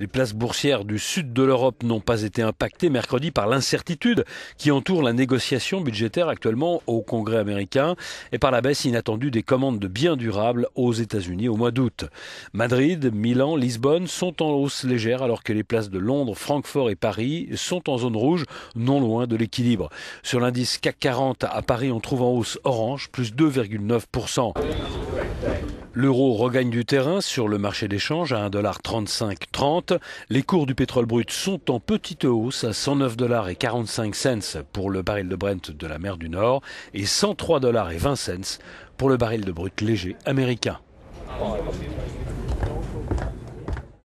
Les places boursières du sud de l'Europe n'ont pas été impactées mercredi par l'incertitude qui entoure la négociation budgétaire actuellement au Congrès américain et par la baisse inattendue des commandes de biens durables aux États-Unis au mois d'août. Madrid, Milan, Lisbonne sont en hausse légère alors que les places de Londres, Francfort et Paris sont en zone rouge, non loin de l'équilibre. Sur l'indice CAC 40 à Paris, on trouve en hausse Orange, plus 2,9%. L'euro regagne du terrain sur le marché d'échange à 1,35$. Les cours du pétrole brut sont en petite hausse à 109,45 pour le baril de Brent de la mer du Nord et 103,20 pour le baril de brut léger américain.